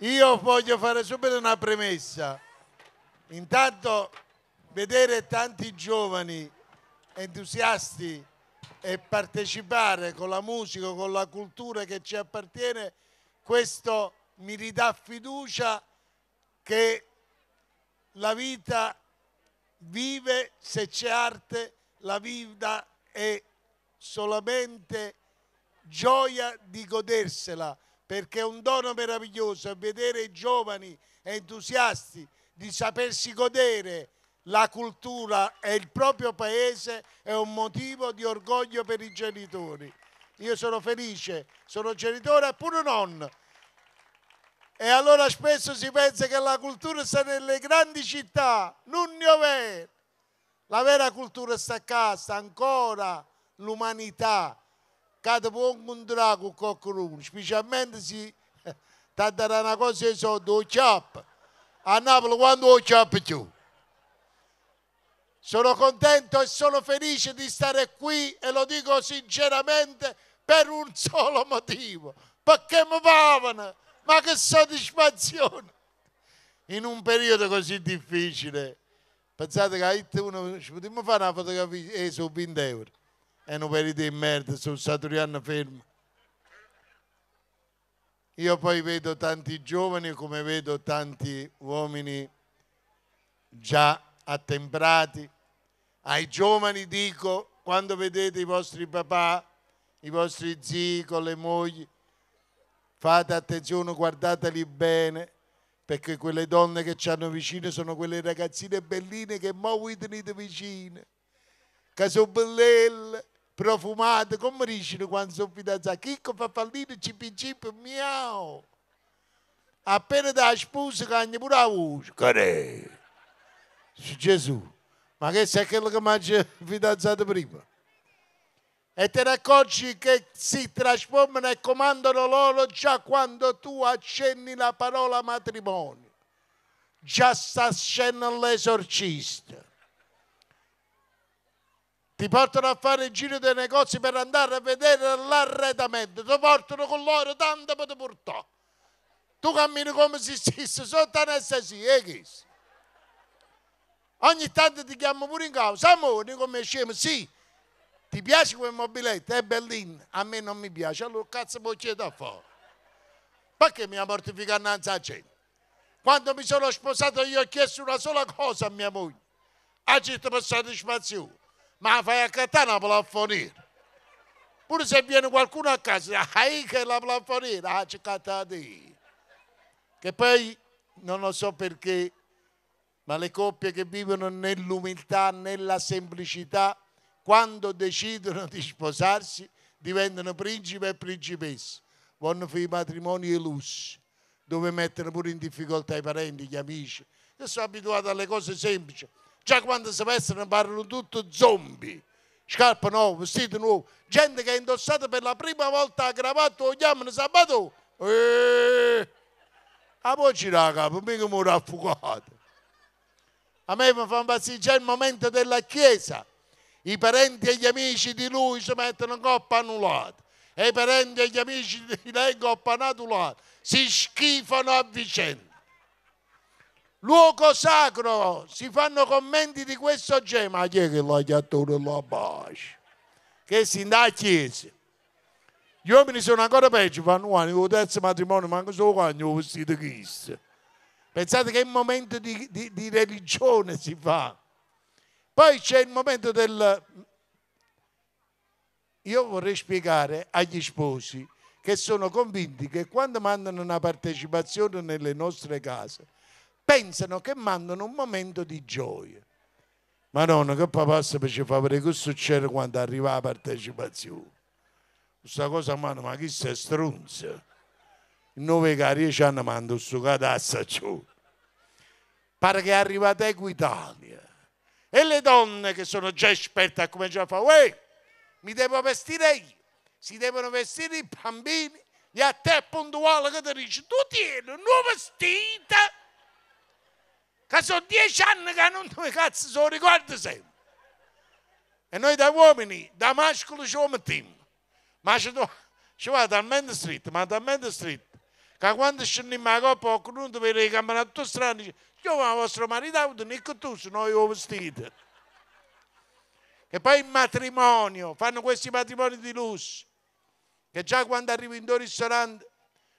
Io voglio fare subito una premessa. Intanto vedere tanti giovani entusiasti e partecipare con la musica, con la cultura che ci appartiene, questo mi ridà fiducia che la vita vive se c'è arte, la vita è solamente gioia di godersela perché è un dono meraviglioso vedere i giovani entusiasti di sapersi godere la cultura e il proprio paese è un motivo di orgoglio per i genitori. Io sono felice, sono genitore e pure nonno. E allora spesso si pensa che la cultura sta nelle grandi città, non ne ho vero. La vera cultura sta a casa, ancora l'umanità, che ti può incontrare con qualcuno, specialmente se ti darà una cosa che sono due chiappe. A Napoli quando ho chiappe più? Sono contento e sono felice di stare qui e lo dico sinceramente per un solo motivo, perché mi pavano, ma che soddisfazione! In un periodo così difficile, pensate che uno ci potremmo fare una fotografia e eh, su 20 euro è una verità di merda, sono saturiano fermo. Io poi vedo tanti giovani come vedo tanti uomini già attemprati. Ai giovani dico, quando vedete i vostri papà, i vostri zii con le mogli, fate attenzione, guardateli bene, perché quelle donne che ci hanno vicine sono quelle ragazzine belline che mo vi tenete vicine, che sono profumate, come dicono quando sono fidanzati, chicco fa fallino, cipi cipi, miau. Appena da sposa cagna pure la voce, carè. Gesù, ma che sei quello che mangia fidanzato prima? E te ne accorgi che si trasformano e comandano loro già quando tu accenni la parola matrimonio. Già sta scendendo l'esorcista ti portano a fare il giro dei negozi per andare a vedere l'arredamento, ti portano con loro tanto per te portare. Tu cammini come se stessi sotto anestesia, e eh, chi? Ogni tanto ti chiamo pure in causa, amore, come scemo, sì, ti piace quel mobiletto? È bellino, a me non mi piace, allora cazzo poi c'è da fare. Perché mi ha mortificato innanzi alla gente? Quando mi sono sposato io ho chiesto una sola cosa a mia moglie, ha detto per soddisfazione ma fai a cantare una plafonire. Pure se viene qualcuno a casa, dice, ah, che la plafonina, ah, ci cattate. Che poi, non lo so perché, ma le coppie che vivono nell'umiltà, nella semplicità, quando decidono di sposarsi, diventano principe e principesse. Vanno fare i matrimoni lussi, dove mettono pure in difficoltà i parenti, gli amici. Io sono abituato alle cose semplici. Già quando si vestono parlano tutti zombie. Scarpe nuove, vestiti nuovi. Gente che ha indossato per la prima volta la cravatta o chiamano sabato. E... Eh, a poi ci la capo, mica mi affogato. A me mi fa impazzire già il momento della chiesa. I parenti e gli amici di lui si mettono in coppa annulata E i parenti e gli amici di lei coppa annulata Si schifano a vicenda luogo sacro, si fanno commenti di questo genere, ma chi è che l'ha chiattura la pace? Che si dà a chiesa. Gli uomini sono ancora peggio, fanno uomini, il terzo matrimonio, ma anche solo quando vestito Cristo. Pensate che momento di, di, di religione si fa. Poi c'è il momento del... Io vorrei spiegare agli sposi che sono convinti che quando mandano una partecipazione nelle nostre case, pensano che mandano un momento di gioia. Ma Madonna, che papà se ci fa vedere che succede quando arriva la partecipazione. Questa cosa, mano, ma chi se strunza? In nove cari ci hanno mandato su catassa giù. Pare che è arrivata Equitalia. E le donne che sono già esperte a come già fa, uè, mi devo vestire io. Si devono vestire i bambini. E a te puntuale che ti dice, tu tieni un nuovo vestito. Che sono dieci anni che non mi cazzo se lo ricordo sempre. E noi da uomini, da mascolo ci mettiamo. Ma ci, ci va talmente stretto, ma talmente stretto, che quando scendiamo a coppa ho venuto per i campionato strano, dice, io ma vostro marito, non è che tu, se noi ho vestito. E poi il matrimonio, fanno questi matrimoni di lusso, che già quando arrivi in due ristoranti,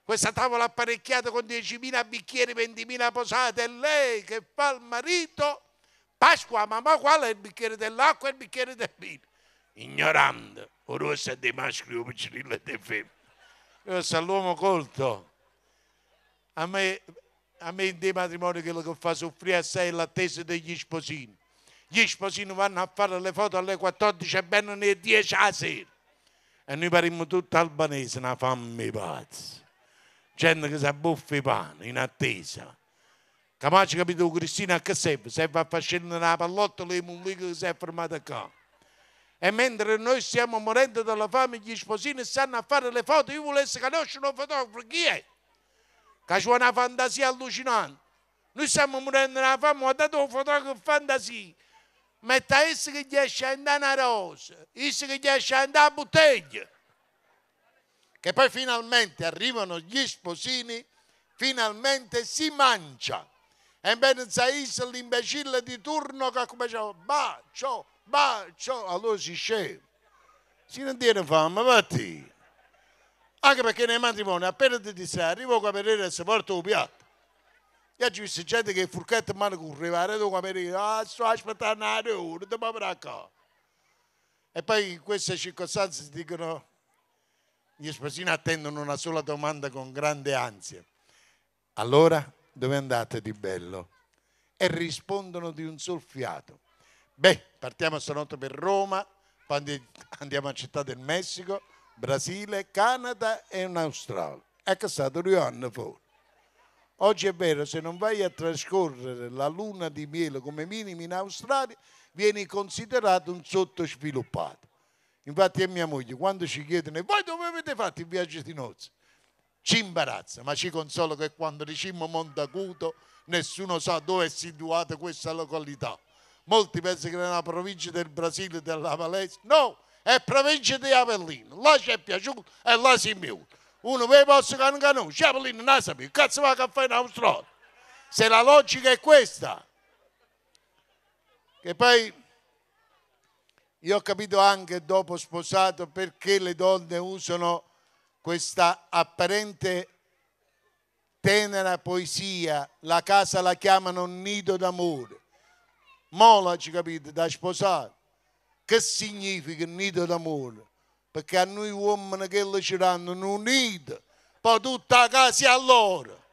questa tavola apparecchiata con 10.000 bicchieri, 20.000 posate, e lei che fa il marito, Pasqua, mamma, qual è il bicchiere dell'acqua e il bicchiere del vino? Ignorando, Ignorante, orosa dei maschi, o piccinillo e dei femmini. Io sono l'uomo colto. A me, a me in dei matrimoni quello che fa soffrire assai è l'attesa degli sposini. Gli sposini vanno a fare le foto alle 14 e bene alle 10 a sera. E noi parliamo tutti albanese, una fammi pazzi gente che si abbuffa i pane in attesa. Camaci capito Cristina a che serve? Serve a facendo scendere la pallottola e un che si è fermata qua. E mentre noi stiamo morendo dalla fame, gli sposini stanno a fare le foto. Io volessi conoscere un fotografo, chi è? Che c'è una fantasia allucinante. Noi stiamo morendo dalla fame, ha dato un fotografo fantasia. Metta esse che gli esce a andare una rosa, esse che gli esce a andare a bottiglia che poi finalmente arrivano gli sposini, finalmente si mangia. E ben Zais, l'imbecille di turno che cominciava bacio, bacio, allora si scema. Si non tiene fame, vatti. Anche perché nei matrimoni appena ti disse arriva qua per e si porta un piatto. E oggi c'è gente che il furchetto in mano correva, arrivo qua per ah, sto aspettando una ora, ti ma E poi in queste circostanze ti dicono gli sposini attendono una sola domanda con grande ansia. Allora dove andate di bello? E rispondono di un sol fiato. Beh, partiamo stanotte per Roma, poi andiamo a Città del Messico, Brasile, Canada e in Australia. È cassato due anni fuori. Oggi è vero, se non vai a trascorrere la luna di miele come minimo in Australia, vieni considerato un sottosviluppato. Infatti è mia moglie, quando ci chiedono, e voi dove avete fatto il viaggio di nozze? Ci imbarazza, ma ci consola che quando diciamo Montacuto nessuno sa dove è situata questa località. Molti pensano che è una provincia del Brasile, della Valese. No, è provincia di Avellino. Là ci è piaciuto e là si miura. Uno ve posso cantare, no, Avellino non sa più, cazzo va a caffè in Australia. Se la logica è questa, che poi io ho capito anche dopo sposato perché le donne usano questa apparente tenera poesia, la casa la chiamano nido d'amore. Mola ci capite, da sposare. Che significa nido d'amore? Perché a noi uomini che le ci danno un nido, poi tutta la casa è a loro.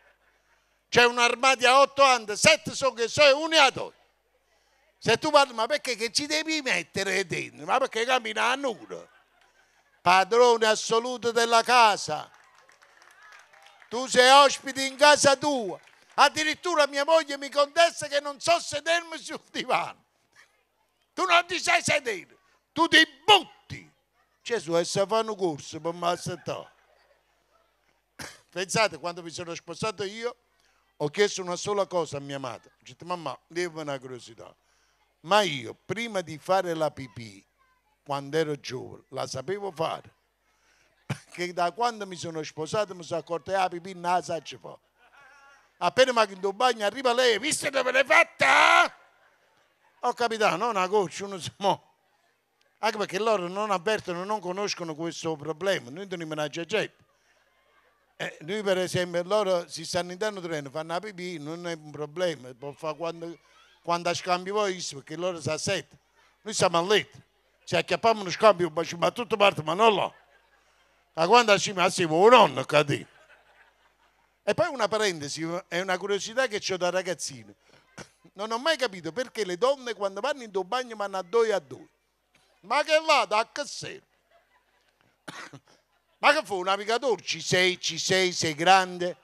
C'è un'armadia a otto anni, sette sono che sono, una a 8. Se tu parli, ma perché che ci devi mettere dentro? Ma perché cammina a nudo? Padrone assoluto della casa. Tu sei ospite in casa tua. Addirittura mia moglie mi contesta che non so sedermi sul divano. Tu non ti sai sedere, tu ti butti. Gesù e se fanno corso per mi Pensate, quando mi sono sposato io, ho chiesto una sola cosa a mia madre. Ho detto, mamma, devo una curiosità. Ma io prima di fare la pipì, quando ero giovane, la sapevo fare. Perché da quando mi sono sposato mi sono accorto che ah, la pipì non la faccio fare. Appena mi in bagno arriva lei, visto dove l'hai fatta? Ho oh, capito, ah, no, una goccia, uno si muove anche perché loro non avvertono, non conoscono questo problema, noi non manager gente. Eh, noi per esempio, loro si stanno in treno, fanno la pipì, non è un problema, può fare quando, quando scambiavo isso, perché loro sono sette. Noi siamo a letto, ci acchiappavamo uno scambio, ma tutto parte, ma non lo. Ma quando ci massimo un nonno, cadì. E poi una parentesi, è una curiosità che ho da ragazzino. Non ho mai capito perché le donne quando vanno in tuo bagno vanno a due a due. Ma che vada, a che serve? Ma che fu un navigatore? Ci sei, ci sei, sei grande?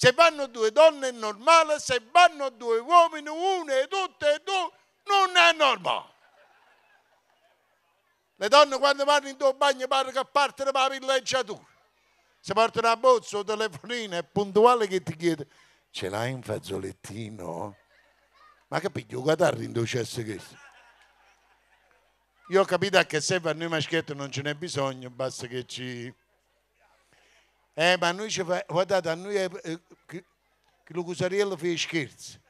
Se vanno due donne è normale, se vanno due uomini, uno e tutte e due, non è normale. Le donne quando vanno in tuo bagno pare che partono per la villeggiatura. Se portano a bozzo o telefonino è puntuale che ti chiede ce l'hai un fazzolettino? Ma che piglio catarri in docesse questo? Io ho capito che se per noi maschietti non ce n'è bisogno, basta che ci eh, ma noi ci fa, guardate, a noi è, eh, che, eh, che lo Cusariello fece scherzi.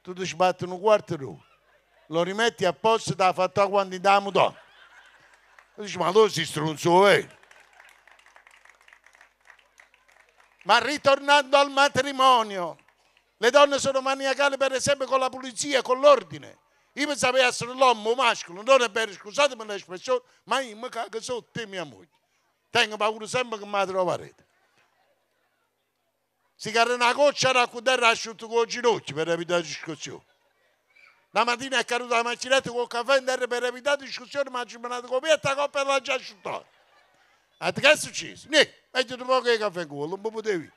Tu ti sbatti un quarto d'ora, lo rimetti a posto da fatto quando andiamo madonna. E dici, ma dove si strunzò, eh? Ma ritornando al matrimonio, le donne sono maniacali per esempio con la pulizia, con l'ordine. Io pensavo di essere l'uomo maschio, non è vero, scusatemi l'espressione, ma io mi cago sotto mia moglie. Tengo paura sempre che mi trovarete. Si cade una coccia, era a terra asciutto con i ginocchi per evitare discussione. La mattina è caduta la macchinetta con il caffè in terra per evitare discussione, ma ci ha mandato e la coppa e l'ha già asciuttata. A che è successo? Niente, metti un po' di caffè in culo, non potevi.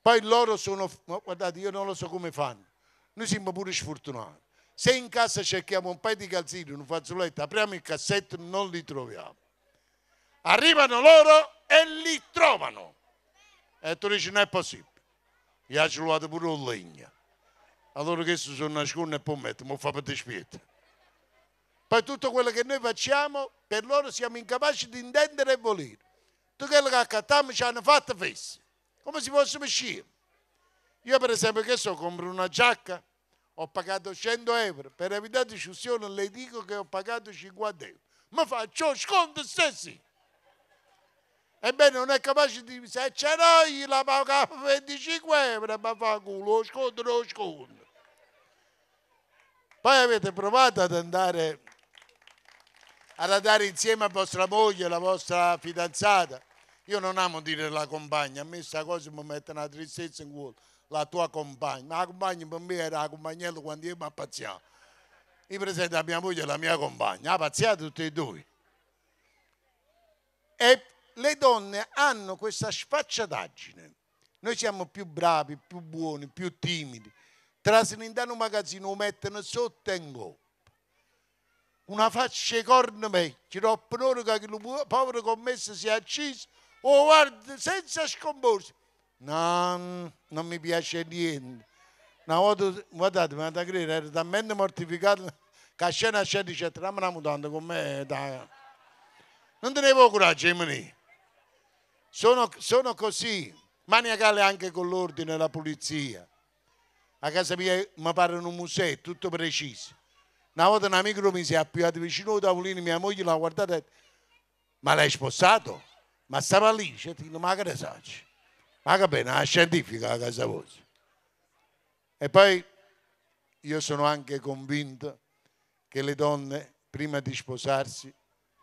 Poi loro sono, guardate, io non lo so come fanno. Noi siamo pure sfortunati. Se in casa cerchiamo un paio di calzini, un fazzoletto, apriamo il cassetto, non li troviamo. Arrivano loro e li trovano. atunci nu e posibil. Ia și luat de bunul linia. A che si sono nascosti e poi mettono, fa Para dispietro. Poi tutto quello che noi facciamo, per loro siamo incapaci di intendere e volere. Tutto quello che accattiamo ci hanno fatto fesse. Come si possono uscire? Io per esempio che so, compro una giacca, ho pagato 100 euro, per evitare discussione le dico che ho pagato 50 euro. Ma faccio sconto stessi. Ebbene, non è capace di... Se ce l'ho io la paga 25 euro, ma fa culo, lo sconto, lo sconto. Poi avete provato ad andare ad andare insieme a vostra moglie, la vostra fidanzata. Io non amo dire la compagna, a me questa cosa mi mette una tristezza in cuore, la tua compagna. Ma la compagna per me era la compagnella quando io mi appazziavo. Io presento a mia moglie e la mia compagna, appazziate tutti e due. E le donne hanno questa sfacciataggine. Noi siamo più bravi, più buoni, più timidi. Trasnindano un magazzino, lo mettono sotto e in coppa. Una faccia corno vecchio, troppo loro che il povero commesso si è acceso, o guarda, senza scomporsi. No, non mi piace niente. Una volta, guardate, mi da credere, ero talmente mortificato che a scena a scena dice, tramma una mutanda con me. Da... Non tenevo coraggio di venire. Sono, sono così, maniacale anche con l'ordine e la pulizia. A casa mia mi pare un museo, tutto preciso. Una volta un amico mi si è appiato vicino al tavolino, mia moglie l'ha guardato e ha detto, ma l'hai spostato? Ma stava lì, c'è cioè, ma che ne sai? Ma che bene, è scientifica a casa vostra. E poi io sono anche convinto che le donne, prima di sposarsi,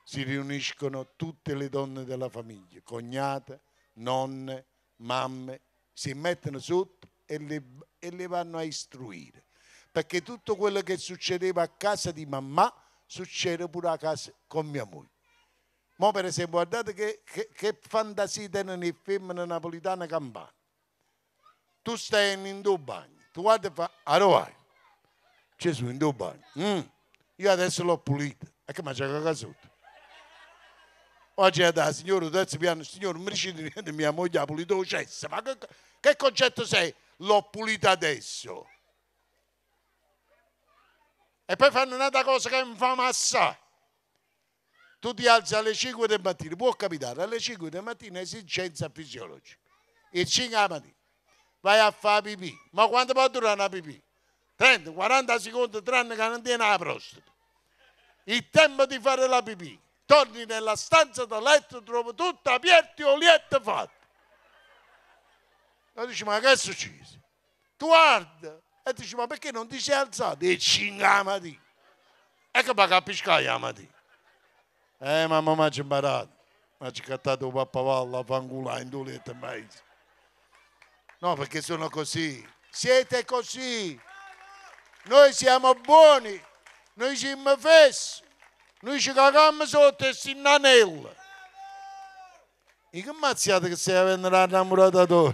si riuniscono tutte le donne della famiglia, cognate, nonne, mamme, si mettono sotto e le, e le vanno a istruire. Perché tutto quello che succedeva a casa di mamma succede pure a casa con mia moglie. Ma per esempio, guardate che, che, che fantasia tengono i femmine napolitane campane. Tu stai in due bagni, tu guardi e fa, allora Gesù in due bagni. Mm, io adesso l'ho pulita. E che mangia cacca sotto? Oggi è da signore terzo piano, signore non mi ricordo niente, mia moglie ha pulito il cesso, ma che, che concetto sei? L'ho pulita adesso. E poi fanno un'altra cosa che mi fa massa. Tu ti alzi alle 5 del mattino, può capitare, alle 5 del mattino esigenza fisiologica. E 5 la mattina vai a fare pipì. Ma quanto può durare una pipì? 30, 40 secondi, tranne che non tiene la prostata. Il tempo di fare la pipì torni nella stanza da letto, trovo tutto aperto e oliette fatte. E dici, ma che è successo? Tu guarda, e dici, ma perché non ti sei alzato? E cingama di. Ecco ma capisca la mattina. Eh, mamma, ma ci imparato. Ma ci cattato un pappavallo pappavalla, fangula, indoletta, mais. No, perché sono così. Siete così. Noi siamo buoni. Noi siamo fessi. Noi ci cagammo sotto e si innanella. E che mazziate che stai avendo la innamorata tua?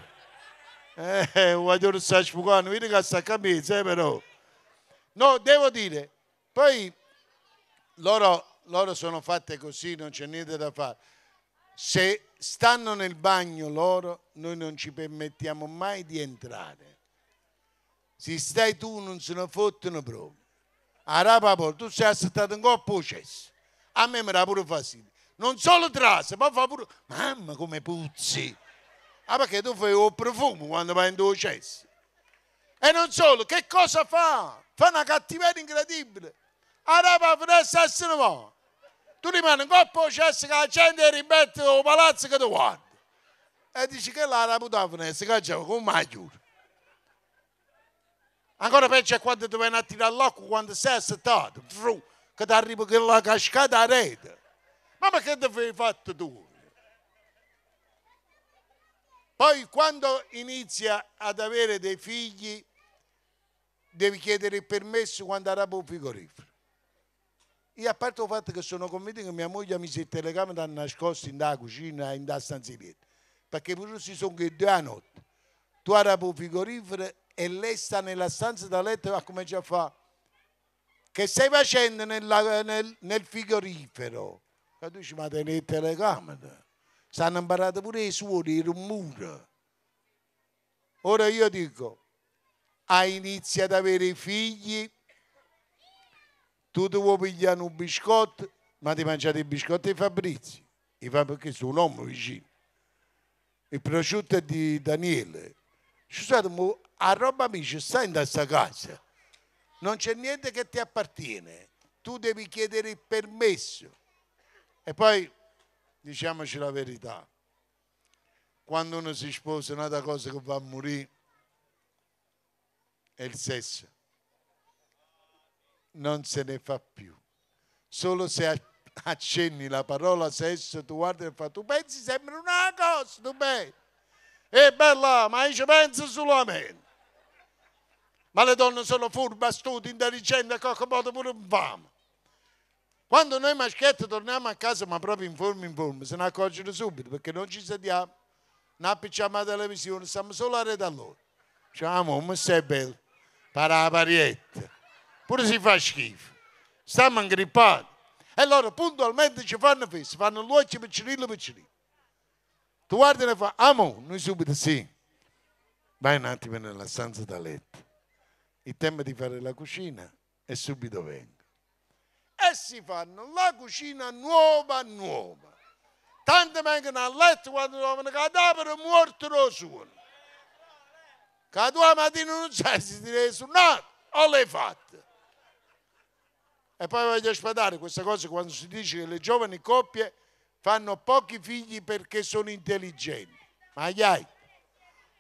Eh, guagliore sta sfugando, vedi che sta capendo, eh, però. No, devo dire, poi loro, loro sono fatte così, non c'è niente da fare. Se stanno nel bagno loro, noi non ci permettiamo mai di entrare. Se stai tu non se ne fottono proprio araba tu sei stato in coppa o A me mi era pure fastidio. Non solo trasse, ma fa pure... Mamma come puzzi! Ah perché tu fai il profumo quando vai in due cessi. E non solo, che cosa fa? Fa una cattiveria incredibile. Araba finestra essere va. Tu rimani un coppa o cesso che accende e ripete il palazzo che tu guardi. E dici che l'ha raputa a finestra, che c'è, con magliore. Ancora peggio è quando ti viene a tirare l'occhio quando sei assettato, che ti arriva quella cascata a rete. Ma perché ti fai fatto tu? Poi quando inizia ad avere dei figli, devi chiedere il permesso quando arrabbi un frigorifero. Io a parte il fatto che sono convinto che mia moglie mi si il telecamera nascosto in da cucina, in da piedi, perché pure si sono che due a notte. Tu arrabbi un frigorifero e lei sta nella stanza da letto e ha cominciato a fare che stai facendo nella, nel, nel frigorifero? E tu dici, ma te le telecamere. Stanno imparando pure i suoni, i rumori. Ora io dico, hai iniziato ad avere i figli, tu ti vuoi pigliare un biscotto, ma ti mangiate i biscotti di Fabrizio. I Fabrizio perché sono un uomo vicino. Il prosciutto è di Daniele. Scusate, a roba bici stai in questa casa. Non c'è niente che ti appartiene. Tu devi chiedere il permesso. E poi, diciamoci la verità, quando uno si sposa un'altra cosa che va a morire è il sesso. Non se ne fa più. Solo se accenni la parola sesso, tu guardi e fai tu pensi sempre una cosa, tu pensi. E eh, bella, ma io ci penso solamente. Ma le donne sono furbe, astute, intelligenti, a qualche modo pure famo. Quando noi maschietti torniamo a casa, ma proprio in forma, in forma, se ne accorgono subito, perché non ci sediamo, non appicciamo la televisione, stiamo solo a rete allora. Diciamo, cioè, ah, amore, ma sei bello, para la parietta. Pure si fa schifo. Stiamo ingrippati. E loro puntualmente ci fanno fissi, fanno l'occhio piccinillo piccinillo. Tu guardi e ne fa, amore, ah, noi subito sì. Vai un attimo nella stanza da letto il tempo di fare la cucina e subito vengo. E si fanno la cucina nuova, nuova. Tanto vengono a letto quando trovano il cadavere morto lo suono. Che tu la mattina non sai se ti su, no, o l'hai fatta. E poi voglio aspettare questa cosa quando si dice che le giovani coppie fanno pochi figli perché sono intelligenti. Ma ai,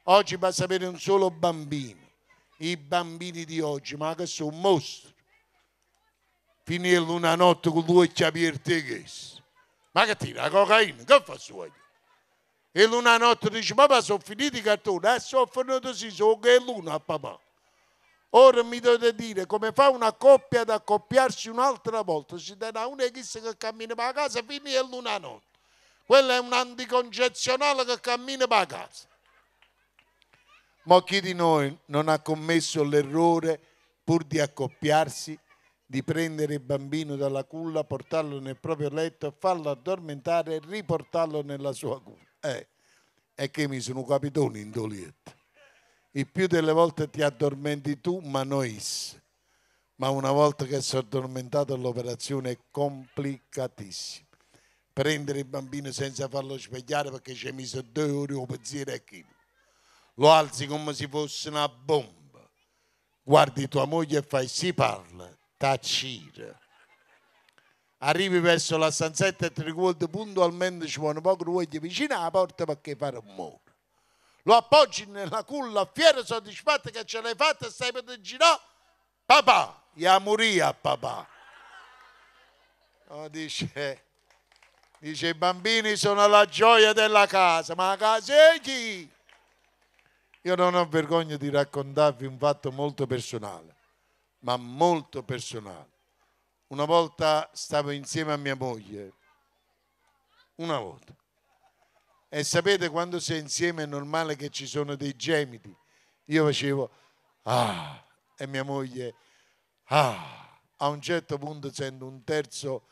oggi basta avere un solo bambino i bambini di oggi, ma che sono mostri. mostro. Finirlo una notte con due chiavi aperte che Ma che tira la cocaina? Che fa suoi? E l'una notte dice, papà sono finiti i cartoni, eh, sono finiti sì, sono che è l'una, a papà. Ora mi dovete dire come fa una coppia ad accoppiarsi un'altra volta, si darà una chissà che cammina per casa, finisce l'una notte. Quella è un anticoncezionale che cammina per casa. Ma chi di noi non ha commesso l'errore pur di accoppiarsi, di prendere il bambino dalla culla, portarlo nel proprio letto, farlo addormentare e riportarlo nella sua culla? Eh, è che mi sono capitone in Dolietta. Il più delle volte ti addormenti tu, ma nois. Ma una volta che sono addormentato l'operazione è complicatissima. Prendere il bambino senza farlo svegliare perché ci ha messo due ore o pensiero a chi lo alzi come se fosse una bomba. Guardi tua moglie e fai si parla, tacire. Arrivi verso la stanzetta e ti ricordi puntualmente ci vuole poco ruoglio vicino alla porta perché fare un muro. Lo appoggi nella culla, fiero soddisfatto che ce l'hai fatta e stai per girare. Papà, ia morì a papà. Oh, dice, dice i bambini sono la gioia della casa, ma la casa è chi? Io non ho vergogna di raccontarvi un fatto molto personale, ma molto personale. Una volta stavo insieme a mia moglie, una volta. E sapete quando sei insieme è normale che ci sono dei gemiti. Io facevo ah e mia moglie ah. A un certo punto sento un terzo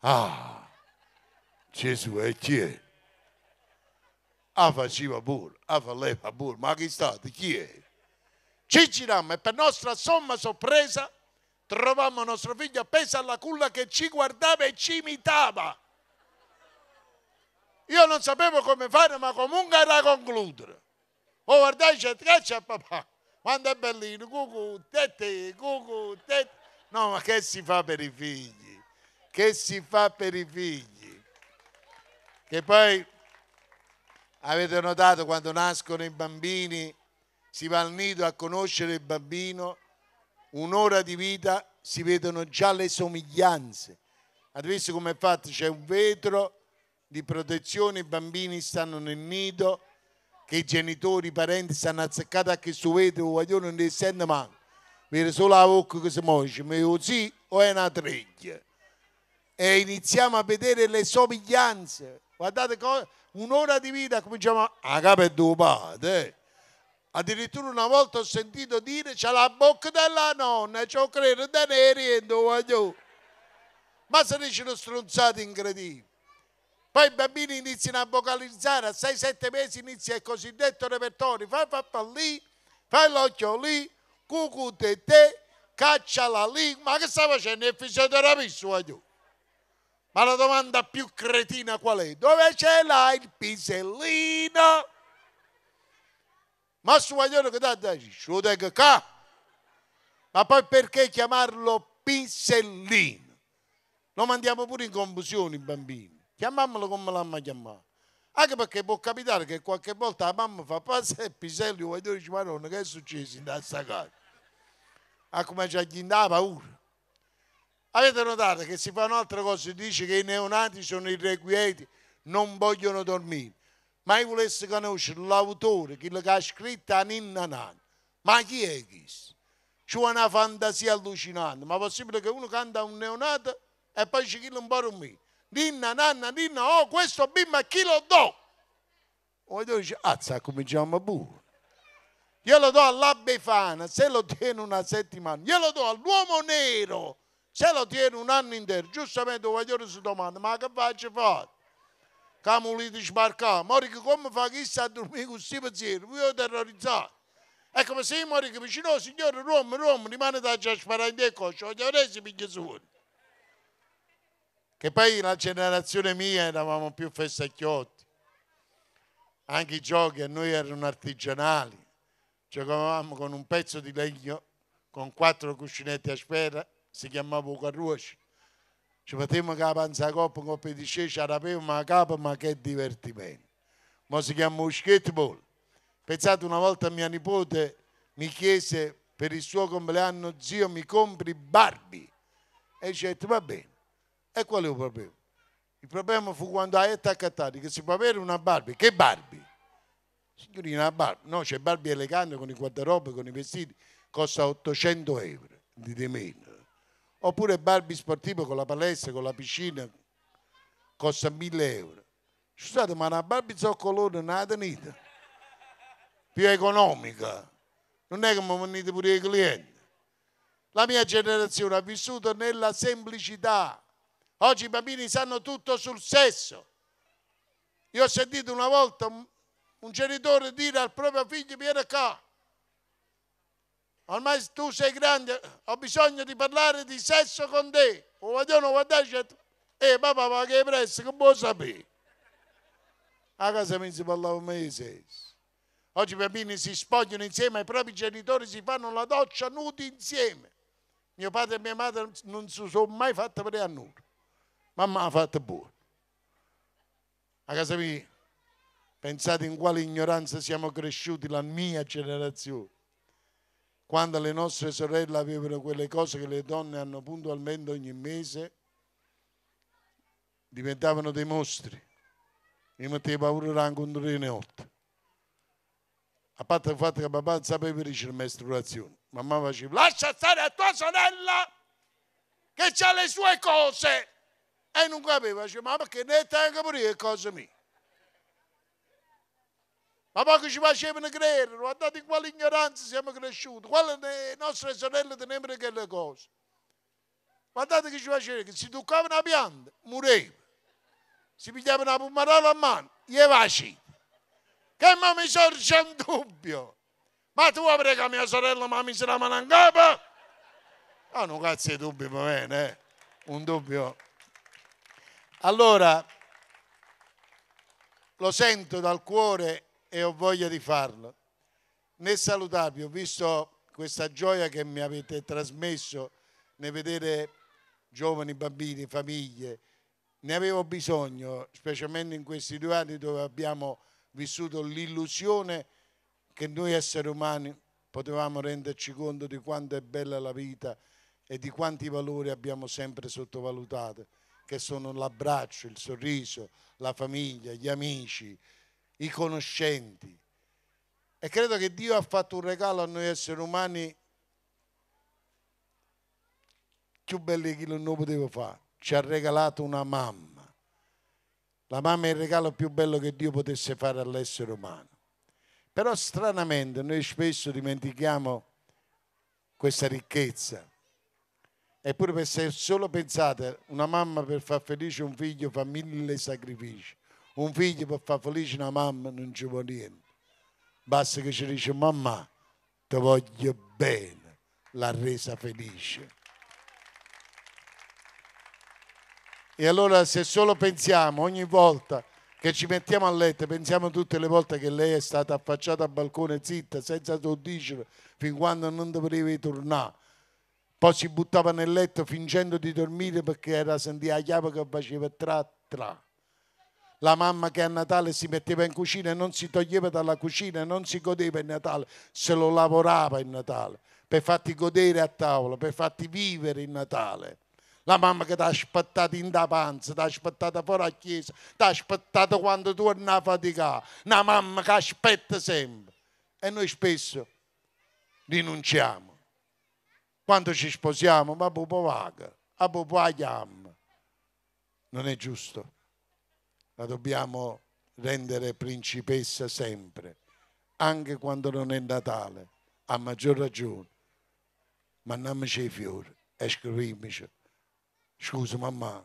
ah. Gesù e chi è? a faceva Afa a Afa Levabur, ma chi state? Chi è? Ci giriamo e per nostra somma sorpresa trovammo nostro figlio appeso alla culla che ci guardava e ci imitava. Io non sapevo come fare, ma comunque era a concludere. Oh, Ho c'è il c'è a papà, quando è bellino, cucù, tette, cucù, tette. No, ma che si fa per i figli? Che si fa per i figli? Che poi Avete notato quando nascono i bambini, si va al nido a conoscere il bambino, un'ora di vita si vedono già le somiglianze. Avete visto come è fatto? C'è un vetro di protezione, i bambini stanno nel nido, che i genitori, i parenti stanno azzeccati anche che su vetro, il non ne sente manco. Vede solo la bocca che si muove, dice, ma è così o è una treglia e iniziamo a vedere le somiglianze. Guardate, un'ora di vita cominciamo a capo e padre. Addirittura una volta ho sentito dire c'è la bocca della nonna, c'ho credo da neri e voglio. Ma se ne uno stronzato incredibile. Poi i bambini iniziano a vocalizzare, a 6-7 mesi inizia il cosiddetto repertorio, fai papà lì, fai l'occhio lì, cucù te te, caccia la lì, ma che sta facendo il fisioterapista? Voglio. Ma la domanda più cretina qual è? Dove ce l'hai il pisellino? Ma su maglione che dà, dai, ca. Ma poi perché chiamarlo pisellino? Lo mandiamo pure in confusione i bambini. Chiamiamolo come l'hanno chiamato. Anche perché può capitare che qualche volta la mamma fa passare il pisello e dice, ma non, che è successo in questa casa? Ha cominciato a gli paura. Avete notato che si fa un'altra cosa, si dice che i neonati sono irrequieti, non vogliono dormire. Ma io volessi conoscere l'autore, chi ha scritto a Ninna Nana. Ma chi è questo? C'è una fantasia allucinante. Ma è possibile che uno canta un neonato e poi ci chilla un po' dormire? Ninna Nanna, Ninna, oh questo bimbo a chi lo do? O io dice, azza, cominciamo a buono. Io lo do alla Befana, se lo tiene una settimana. Io lo do all'uomo nero se lo tiene un anno intero, giustamente un vogliore si domanda, ma che faccio fare? Come li disbarcamo? Ora come fa chi sta a dormire con questi pazienti? Voglio terrorizzato. È come ecco, se io muoio che dice, signore, Roma, Roma, rimane da già sparare in coscia, voglio resi piglia su. Che poi la generazione mia eravamo più festacchiotti. Anche i giochi a noi erano artigianali. Giocavamo con un pezzo di legno, con quattro cuscinetti a sfera si chiamava Carruoci. Ci facevamo che la panza coppa, come diceva, ci rapevamo la capa, ma che divertimento. Ma si chiama skateball. Pensate, una volta mia nipote mi chiese per il suo compleanno, zio, mi compri Barbie. E io detto, va bene. E qual è il problema? Il problema fu quando hai attaccato che si può avere una Barbie. Che Barbie? Signorina Barbie. No, c'è Barbie elegante con i guardarobe, con i vestiti. Costa 800 euro di meno. Oppure Barbie sportivo con la palestra, con la piscina, costa 1000 euro. Scusate, ma una Barbie zoccolone non la tenete? Più economica. Non è che mi venite pure i clienti. La mia generazione ha vissuto nella semplicità. Oggi i bambini sanno tutto sul sesso. Io ho sentito una volta un genitore dire al proprio figlio vieni qua ormai tu sei grande, ho bisogno di parlare di sesso con te. O Un o guardaci e eh papà ma che presto, che vuoi sapere? A casa mi si parlava un mese. Oggi i bambini si spogliano insieme, i propri genitori si fanno la doccia nudi insieme. Mio padre e mia madre non si sono mai fatti vedere a nudo. Mamma ha fatto buono. A casa mia, pensate in quale ignoranza siamo cresciuti, la mia generazione quando le nostre sorelle avevano quelle cose che le donne hanno puntualmente ogni mese, diventavano dei mostri. Mi metteva paura anche un tre notte. A parte il fatto che papà non sapeva dire mestruazione, mamma faceva lascia stare a tua sorella che ha le sue cose. E non capiva, diceva ma perché ne tengo pure le cose mie. Ma poco ci facevano credere, guardate in quale ignoranza siamo cresciuti, quale le nostre sorelle tenevano quelle cose. Guardate che ci facevano, che si toccava una pianta, muriva. Si pigliava una pomarola a mano, gli vaci. Che ma mi sorge un dubbio. Ma tu avrai che mia sorella, mi ha se la mano in capo? Ah, non cazzo di dubbi, va bene, eh. Un dubbio. Allora, lo sento dal cuore e ho voglia di farlo. Nel salutarvi ho visto questa gioia che mi avete trasmesso nel vedere giovani, bambini, famiglie. Ne avevo bisogno, specialmente in questi due anni dove abbiamo vissuto l'illusione che noi esseri umani potevamo renderci conto di quanto è bella la vita e di quanti valori abbiamo sempre sottovalutato, che sono l'abbraccio, il sorriso, la famiglia, gli amici, i conoscenti. E credo che Dio ha fatto un regalo a noi esseri umani più belli che non potevo fare. Ci ha regalato una mamma. La mamma è il regalo più bello che Dio potesse fare all'essere umano. Però stranamente noi spesso dimentichiamo questa ricchezza. Eppure se solo pensate, una mamma per far felice un figlio fa mille sacrifici. Un figlio per far felice una mamma non ci vuole niente. Basta che ci dice mamma, ti voglio bene, l'ha resa felice. E allora se solo pensiamo ogni volta che ci mettiamo a letto, pensiamo tutte le volte che lei è stata affacciata al balcone zitta, senza soddicere, fin quando non dovevi tornare. Poi si buttava nel letto fingendo di dormire perché era sentita la chiave che faceva tra tra la mamma che a Natale si metteva in cucina e non si toglieva dalla cucina, non si godeva il Natale, se lo lavorava il Natale per farti godere a tavola, per farti vivere il Natale. La mamma che ti ha spattato in da panza, ti ha spattato fuori a chiesa, ti ha spattato quando tu a fatica. Una mamma che aspetta sempre. E noi spesso rinunciamo. Quando ci sposiamo, ma popo vaga, a popo Non è giusto la dobbiamo rendere principessa sempre, anche quando non è Natale, a maggior ragione. Mandiamoci i fiori e scriviamoci, scusa mamma,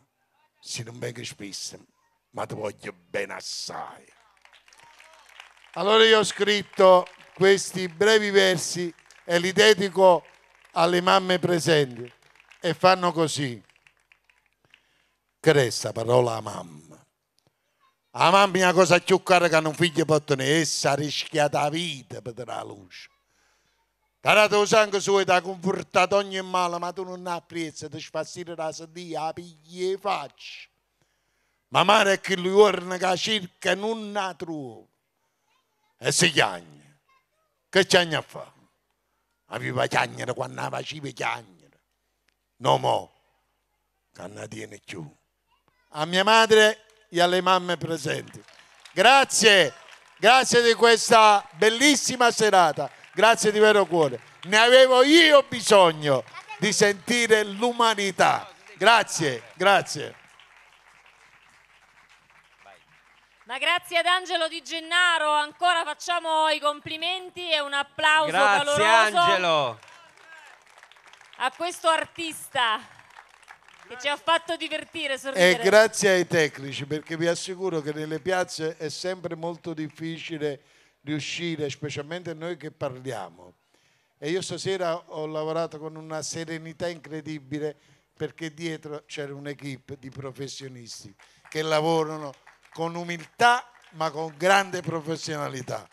se non vengo spesso, ma ti voglio ben assai. Allora io ho scritto questi brevi versi e li dedico alle mamme presenti e fanno così. Che parola a mamma la mamma è cosa più cara che un figlio può tenere, essa rischia rischiato la vita per la luce. Tarato sangue suo ti ha confortato ogni male, ma tu non hai apprezzato, ti sfassire la sedia, la pigli e facci. Ma mare è che lui orna che circa non la trova. E si chiagna. Che c'è a fare? Aveva chiagnere quando aveva cibo chiagnere. No mo, che non tiene più. A mia madre e alle mamme presenti. Grazie, grazie di questa bellissima serata, grazie di vero cuore. Ne avevo io bisogno di sentire l'umanità. Grazie, grazie. Ma grazie ad Angelo Di Gennaro, ancora facciamo i complimenti e un applauso grazie, caloroso Angelo. a questo artista che ci ha fatto divertire, sorridere. E grazie ai tecnici, perché vi assicuro che nelle piazze è sempre molto difficile riuscire, specialmente noi che parliamo. E io stasera ho lavorato con una serenità incredibile perché dietro c'era un'equipe di professionisti che lavorano con umiltà ma con grande professionalità.